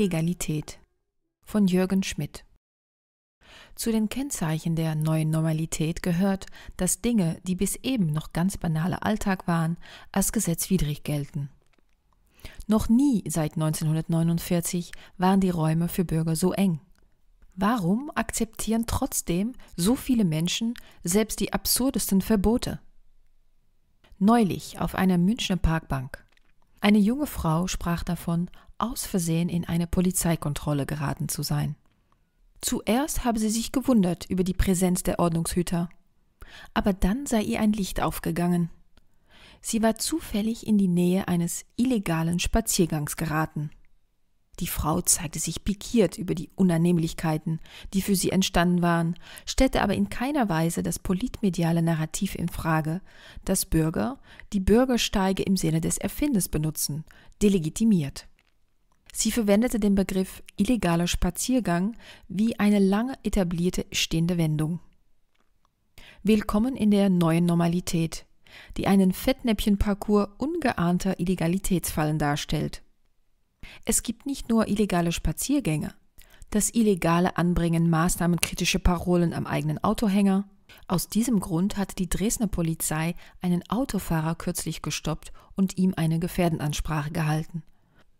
Illegalität von Jürgen Schmidt. Zu den Kennzeichen der neuen Normalität gehört, dass Dinge, die bis eben noch ganz banaler Alltag waren, als gesetzwidrig gelten. Noch nie seit 1949 waren die Räume für Bürger so eng. Warum akzeptieren trotzdem so viele Menschen selbst die absurdesten Verbote? Neulich auf einer Münchner Parkbank. Eine junge Frau sprach davon, aus Versehen in eine Polizeikontrolle geraten zu sein. Zuerst habe sie sich gewundert über die Präsenz der Ordnungshüter. Aber dann sei ihr ein Licht aufgegangen. Sie war zufällig in die Nähe eines illegalen Spaziergangs geraten. Die Frau zeigte sich pikiert über die Unannehmlichkeiten, die für sie entstanden waren, stellte aber in keiner Weise das politmediale Narrativ in Frage, dass Bürger die Bürgersteige im Sinne des Erfinders benutzen, delegitimiert. Sie verwendete den Begriff illegaler Spaziergang wie eine lange etablierte stehende Wendung. Willkommen in der neuen Normalität, die einen Fettnäppchenparcours ungeahnter Illegalitätsfallen darstellt. Es gibt nicht nur illegale Spaziergänge, das illegale Anbringen maßnahmenkritischer Parolen am eigenen Autohänger. Aus diesem Grund hat die Dresdner Polizei einen Autofahrer kürzlich gestoppt und ihm eine Gefährdenansprache gehalten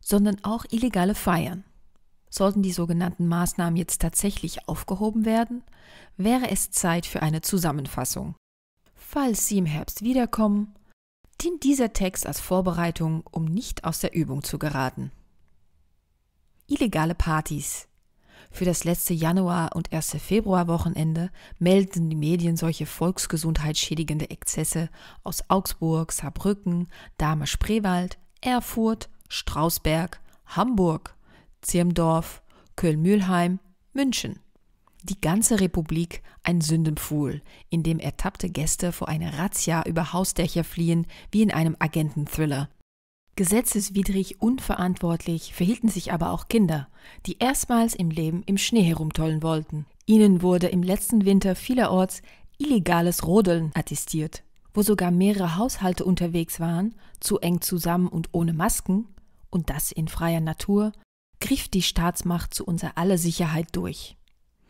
sondern auch illegale Feiern. Sollten die sogenannten Maßnahmen jetzt tatsächlich aufgehoben werden, wäre es Zeit für eine Zusammenfassung. Falls Sie im Herbst wiederkommen, dient dieser Text als Vorbereitung, um nicht aus der Übung zu geraten. Illegale Partys. Für das letzte Januar- und erste Februarwochenende melden die Medien solche volksgesundheitsschädigende Exzesse aus Augsburg, Saarbrücken, Dahme-Spreewald, Erfurt, Strausberg, Hamburg, Zirndorf, Köln-Mühlheim, München. Die ganze Republik ein Sündenpfuhl, in dem ertappte Gäste vor einer Razzia über Hausdächer fliehen, wie in einem Agenten-Thriller. Gesetzeswidrig unverantwortlich verhielten sich aber auch Kinder, die erstmals im Leben im Schnee herumtollen wollten. Ihnen wurde im letzten Winter vielerorts illegales Rodeln attestiert. Wo sogar mehrere Haushalte unterwegs waren, zu eng zusammen und ohne Masken, und das in freier Natur, griff die Staatsmacht zu unserer aller Sicherheit durch.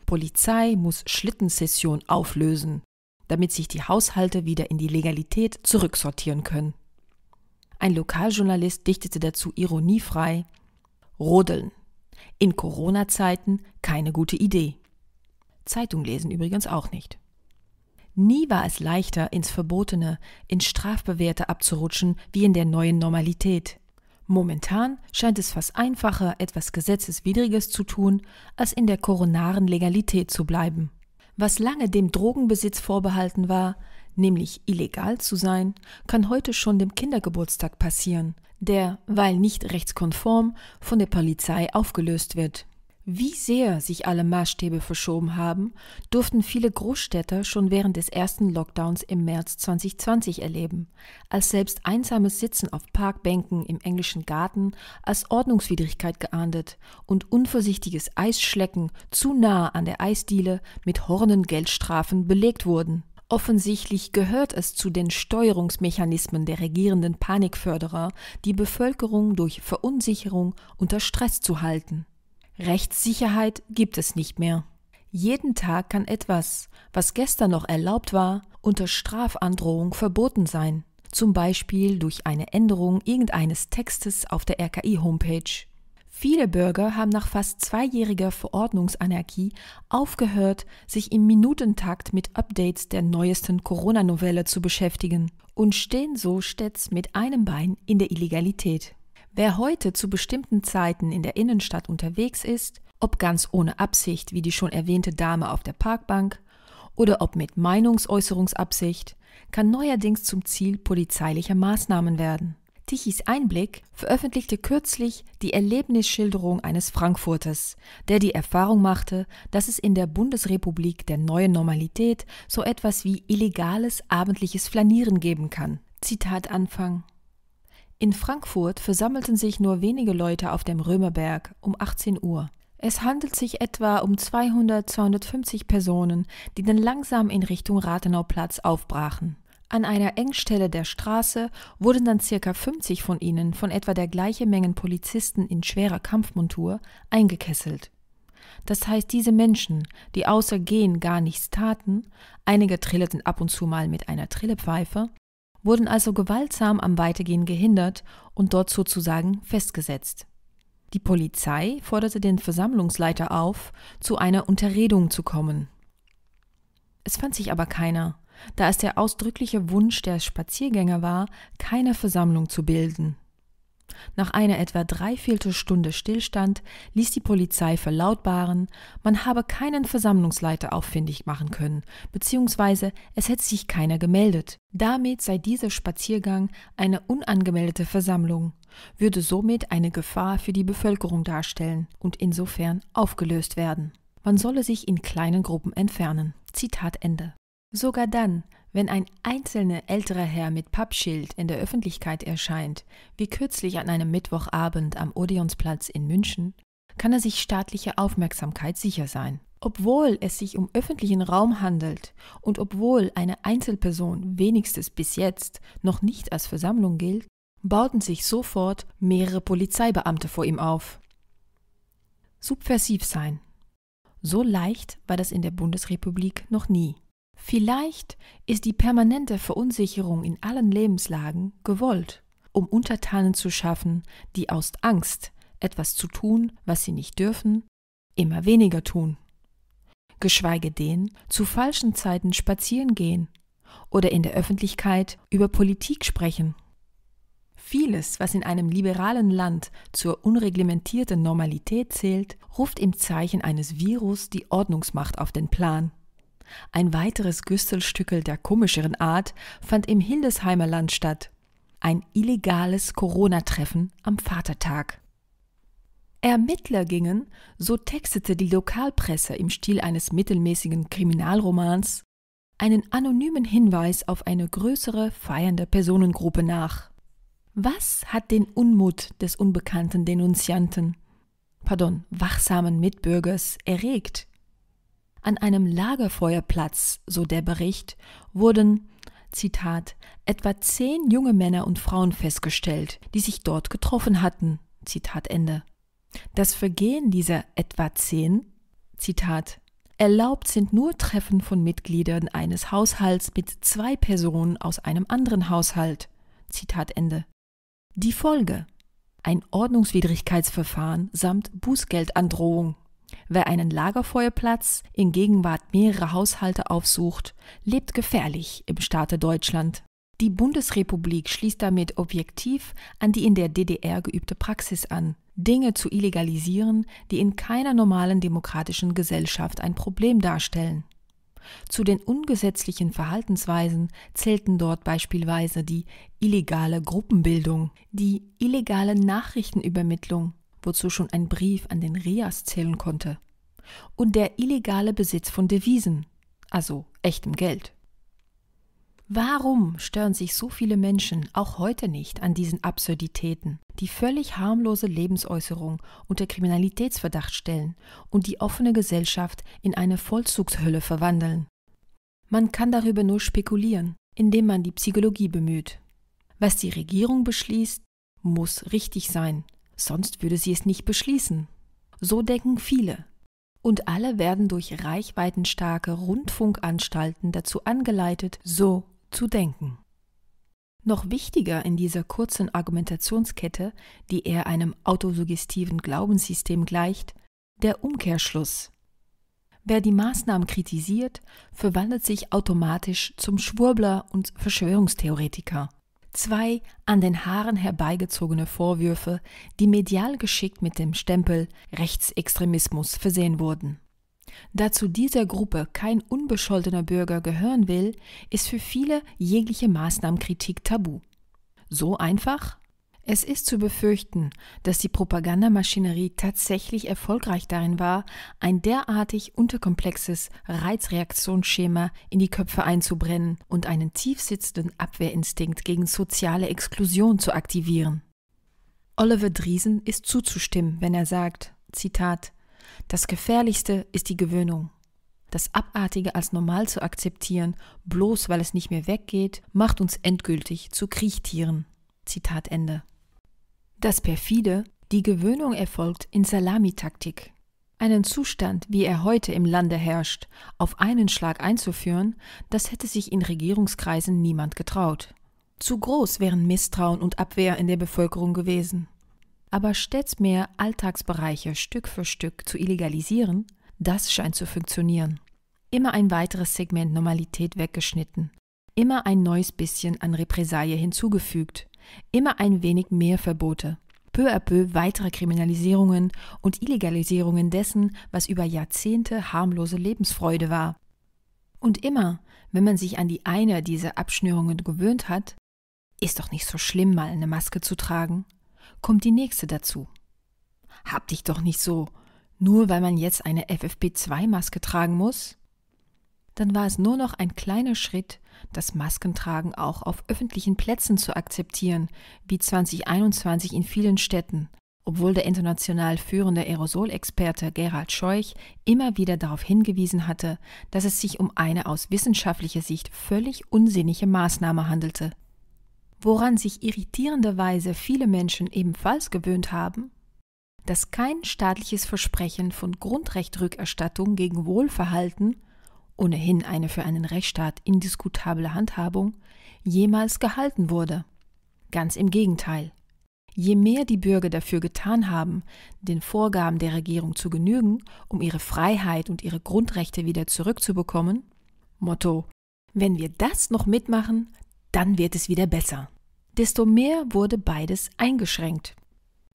Polizei muss Schlittensession auflösen, damit sich die Haushalte wieder in die Legalität zurücksortieren können. Ein Lokaljournalist dichtete dazu ironiefrei Rodeln. In Corona-Zeiten keine gute Idee. Zeitung lesen übrigens auch nicht. Nie war es leichter, ins Verbotene, ins Strafbewährte abzurutschen, wie in der neuen Normalität. Momentan scheint es fast einfacher, etwas Gesetzeswidriges zu tun, als in der koronaren Legalität zu bleiben. Was lange dem Drogenbesitz vorbehalten war, nämlich illegal zu sein, kann heute schon dem Kindergeburtstag passieren, der, weil nicht rechtskonform, von der Polizei aufgelöst wird. Wie sehr sich alle Maßstäbe verschoben haben, durften viele Großstädter schon während des ersten Lockdowns im März 2020 erleben, als selbst einsames Sitzen auf Parkbänken im englischen Garten als Ordnungswidrigkeit geahndet und unvorsichtiges Eisschlecken zu nahe an der Eisdiele mit Geldstrafen belegt wurden. Offensichtlich gehört es zu den Steuerungsmechanismen der regierenden Panikförderer, die Bevölkerung durch Verunsicherung unter Stress zu halten. Rechtssicherheit gibt es nicht mehr. Jeden Tag kann etwas, was gestern noch erlaubt war, unter Strafandrohung verboten sein, zum Beispiel durch eine Änderung irgendeines Textes auf der RKI-Homepage. Viele Bürger haben nach fast zweijähriger Verordnungsanarchie aufgehört, sich im Minutentakt mit Updates der neuesten Corona-Novelle zu beschäftigen und stehen so stets mit einem Bein in der Illegalität. Wer heute zu bestimmten Zeiten in der Innenstadt unterwegs ist, ob ganz ohne Absicht wie die schon erwähnte Dame auf der Parkbank oder ob mit Meinungsäußerungsabsicht, kann neuerdings zum Ziel polizeilicher Maßnahmen werden. Tichys Einblick veröffentlichte kürzlich die Erlebnisschilderung eines Frankfurters, der die Erfahrung machte, dass es in der Bundesrepublik der neuen Normalität so etwas wie illegales abendliches Flanieren geben kann. Zitat Anfang. In Frankfurt versammelten sich nur wenige Leute auf dem Römerberg um 18 Uhr. Es handelt sich etwa um 200, 250 Personen, die dann langsam in Richtung Rathenauplatz aufbrachen. An einer Engstelle der Straße wurden dann circa 50 von ihnen von etwa der gleichen Menge Polizisten in schwerer Kampfmontur eingekesselt. Das heißt, diese Menschen, die außer Gehen gar nichts taten, einige trillerten ab und zu mal mit einer Trillepfeife, wurden also gewaltsam am Weitergehen gehindert und dort sozusagen festgesetzt. Die Polizei forderte den Versammlungsleiter auf, zu einer Unterredung zu kommen. Es fand sich aber keiner, da es der ausdrückliche Wunsch der Spaziergänger war, keine Versammlung zu bilden. Nach einer etwa dreiviertel Stunde Stillstand ließ die Polizei verlautbaren, man habe keinen Versammlungsleiter auffindig machen können, beziehungsweise es hätte sich keiner gemeldet. Damit sei dieser Spaziergang eine unangemeldete Versammlung, würde somit eine Gefahr für die Bevölkerung darstellen und insofern aufgelöst werden. Man solle sich in kleinen Gruppen entfernen. Zitat Ende. Sogar dann, wenn ein einzelner älterer Herr mit Pappschild in der Öffentlichkeit erscheint, wie kürzlich an einem Mittwochabend am Odeonsplatz in München, kann er sich staatlicher Aufmerksamkeit sicher sein. Obwohl es sich um öffentlichen Raum handelt und obwohl eine Einzelperson wenigstens bis jetzt noch nicht als Versammlung gilt, bauten sich sofort mehrere Polizeibeamte vor ihm auf. Subversiv sein. So leicht war das in der Bundesrepublik noch nie. Vielleicht ist die permanente Verunsicherung in allen Lebenslagen gewollt, um Untertanen zu schaffen, die aus Angst, etwas zu tun, was sie nicht dürfen, immer weniger tun. Geschweige denn zu falschen Zeiten spazieren gehen oder in der Öffentlichkeit über Politik sprechen. Vieles, was in einem liberalen Land zur unreglementierten Normalität zählt, ruft im Zeichen eines Virus die Ordnungsmacht auf den Plan. Ein weiteres Güstelstückel der komischeren Art fand im Hildesheimer Land statt. Ein illegales Corona-Treffen am Vatertag. Ermittler gingen, so textete die Lokalpresse im Stil eines mittelmäßigen Kriminalromans, einen anonymen Hinweis auf eine größere feiernde Personengruppe nach. Was hat den Unmut des unbekannten Denunzianten, pardon, wachsamen Mitbürgers erregt? An einem Lagerfeuerplatz, so der Bericht, wurden, Zitat, etwa zehn junge Männer und Frauen festgestellt, die sich dort getroffen hatten. Zitat Ende. Das Vergehen dieser etwa zehn, Zitat, erlaubt sind nur Treffen von Mitgliedern eines Haushalts mit zwei Personen aus einem anderen Haushalt. Zitat Ende. Die Folge ein Ordnungswidrigkeitsverfahren samt Bußgeldandrohung. Wer einen Lagerfeuerplatz in Gegenwart mehrerer Haushalte aufsucht, lebt gefährlich im Staate Deutschland. Die Bundesrepublik schließt damit objektiv an die in der DDR geübte Praxis an, Dinge zu illegalisieren, die in keiner normalen demokratischen Gesellschaft ein Problem darstellen. Zu den ungesetzlichen Verhaltensweisen zählten dort beispielsweise die illegale Gruppenbildung, die illegale Nachrichtenübermittlung, wozu schon ein Brief an den Rias zählen konnte, und der illegale Besitz von Devisen, also echtem Geld. Warum stören sich so viele Menschen auch heute nicht an diesen Absurditäten, die völlig harmlose Lebensäußerung unter Kriminalitätsverdacht stellen und die offene Gesellschaft in eine Vollzugshölle verwandeln? Man kann darüber nur spekulieren, indem man die Psychologie bemüht. Was die Regierung beschließt, muss richtig sein, sonst würde sie es nicht beschließen. So denken viele. Und alle werden durch reichweitenstarke Rundfunkanstalten dazu angeleitet, so zu denken. Noch wichtiger in dieser kurzen Argumentationskette, die eher einem autosuggestiven Glaubenssystem gleicht, der Umkehrschluss. Wer die Maßnahmen kritisiert, verwandelt sich automatisch zum Schwurbler und Verschwörungstheoretiker. Zwei an den Haaren herbeigezogene Vorwürfe, die medial geschickt mit dem Stempel Rechtsextremismus versehen wurden. Da zu dieser Gruppe kein unbescholtener Bürger gehören will, ist für viele jegliche Maßnahmenkritik tabu. So einfach es ist zu befürchten, dass die Propagandamaschinerie tatsächlich erfolgreich darin war, ein derartig unterkomplexes Reizreaktionsschema in die Köpfe einzubrennen und einen tiefsitzenden Abwehrinstinkt gegen soziale Exklusion zu aktivieren. Oliver Driesen ist zuzustimmen, wenn er sagt, Zitat, das Gefährlichste ist die Gewöhnung. Das Abartige als normal zu akzeptieren, bloß weil es nicht mehr weggeht, macht uns endgültig zu Kriechtieren. Zitat Ende. Das perfide, die Gewöhnung erfolgt in Salamitaktik. Einen Zustand, wie er heute im Lande herrscht, auf einen Schlag einzuführen, das hätte sich in Regierungskreisen niemand getraut. Zu groß wären Misstrauen und Abwehr in der Bevölkerung gewesen. Aber stets mehr Alltagsbereiche Stück für Stück zu illegalisieren, das scheint zu funktionieren. Immer ein weiteres Segment Normalität weggeschnitten, immer ein neues bisschen an Repressalie hinzugefügt, Immer ein wenig mehr Verbote. Peu à peu weitere Kriminalisierungen und Illegalisierungen dessen, was über Jahrzehnte harmlose Lebensfreude war. Und immer, wenn man sich an die eine dieser Abschnürungen gewöhnt hat, ist doch nicht so schlimm, mal eine Maske zu tragen, kommt die nächste dazu. Hab dich doch nicht so, nur weil man jetzt eine FFP2-Maske tragen muss? dann war es nur noch ein kleiner Schritt, das Maskentragen auch auf öffentlichen Plätzen zu akzeptieren, wie 2021 in vielen Städten, obwohl der international führende Aerosolexperte Gerald Scheuch immer wieder darauf hingewiesen hatte, dass es sich um eine aus wissenschaftlicher Sicht völlig unsinnige Maßnahme handelte. Woran sich irritierenderweise viele Menschen ebenfalls gewöhnt haben, dass kein staatliches Versprechen von Grundrechtrückerstattung gegen Wohlverhalten ohnehin eine für einen Rechtsstaat indiskutable Handhabung, jemals gehalten wurde. Ganz im Gegenteil. Je mehr die Bürger dafür getan haben, den Vorgaben der Regierung zu genügen, um ihre Freiheit und ihre Grundrechte wieder zurückzubekommen, Motto, wenn wir das noch mitmachen, dann wird es wieder besser. Desto mehr wurde beides eingeschränkt.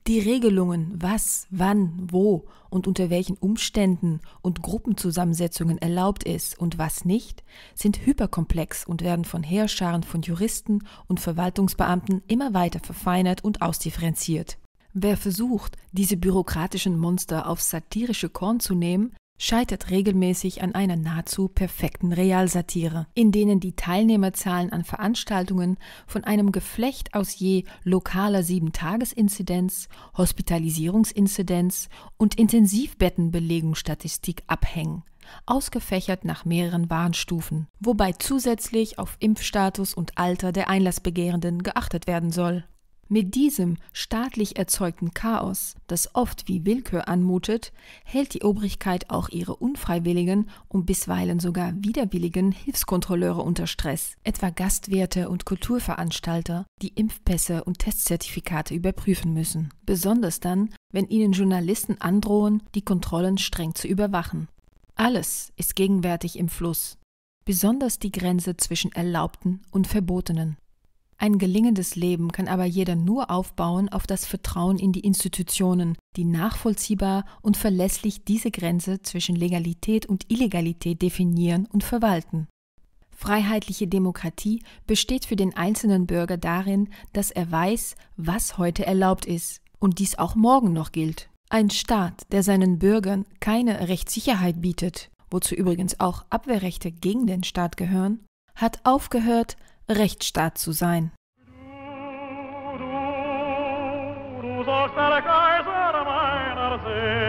Die Regelungen, was, wann, wo und unter welchen Umständen und Gruppenzusammensetzungen erlaubt ist und was nicht, sind hyperkomplex und werden von Heerscharen von Juristen und Verwaltungsbeamten immer weiter verfeinert und ausdifferenziert. Wer versucht, diese bürokratischen Monster aufs satirische Korn zu nehmen, scheitert regelmäßig an einer nahezu perfekten Realsatire, in denen die Teilnehmerzahlen an Veranstaltungen von einem Geflecht aus je lokaler Sieben-Tages-Inzidenz, Hospitalisierungsinzidenz und Intensivbettenbelegungsstatistik abhängen, ausgefächert nach mehreren Warnstufen, wobei zusätzlich auf Impfstatus und Alter der Einlassbegehrenden geachtet werden soll. Mit diesem staatlich erzeugten Chaos, das oft wie Willkür anmutet, hält die Obrigkeit auch ihre unfreiwilligen und bisweilen sogar widerwilligen Hilfskontrolleure unter Stress, etwa Gastwirte und Kulturveranstalter, die Impfpässe und Testzertifikate überprüfen müssen, besonders dann, wenn ihnen Journalisten androhen, die Kontrollen streng zu überwachen. Alles ist gegenwärtig im Fluss, besonders die Grenze zwischen Erlaubten und Verbotenen. Ein gelingendes Leben kann aber jeder nur aufbauen auf das Vertrauen in die Institutionen, die nachvollziehbar und verlässlich diese Grenze zwischen Legalität und Illegalität definieren und verwalten. Freiheitliche Demokratie besteht für den einzelnen Bürger darin, dass er weiß, was heute erlaubt ist und dies auch morgen noch gilt. Ein Staat, der seinen Bürgern keine Rechtssicherheit bietet, wozu übrigens auch Abwehrrechte gegen den Staat gehören, hat aufgehört, Rechtsstaat zu sein. Du, du sollst der Kaiser meiner Seele.